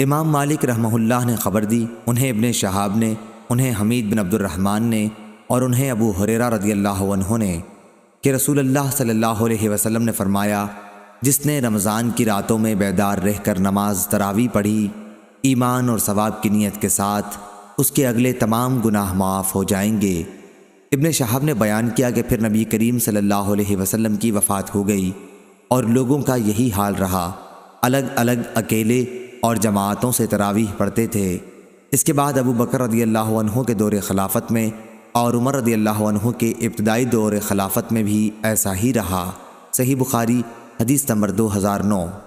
इमाम मालिक रहमहुल्लाह ने ख़बर दी उन्हें इब्न शहाब ने उन्हें हमीद बिन रहमान ने और उन्हें अबू हुरैरा रजी अल्लाह ने कि रसूल सल्लल्लाहु अलैहि वसल्लम ने फरमाया जिसने रमज़ान की रातों में बेदार रहकर नमाज तरावी पढ़ी ईमान और सवाब की नीयत के साथ उसके अगले तमाम गुनाह माफ़ हो जाएंगे इबन शहाब ने बयान किया कि फिर नबी करीम सल्लल्लाहु अलैहि वसल्लम की वफ़ात हो गई और लोगों का यही हाल रहा अलग अलग अकेले और जमातों से तरावीह पढ़ते थे इसके बाद अबू बकर रदी अल्लाह के दौर खिलाफत में और उमर रदी अल्लाह के इब्तदाई दौर खिलाफत में भी ऐसा ही रहा सही बुखारी हदीस नंबर दो हज़ार नौ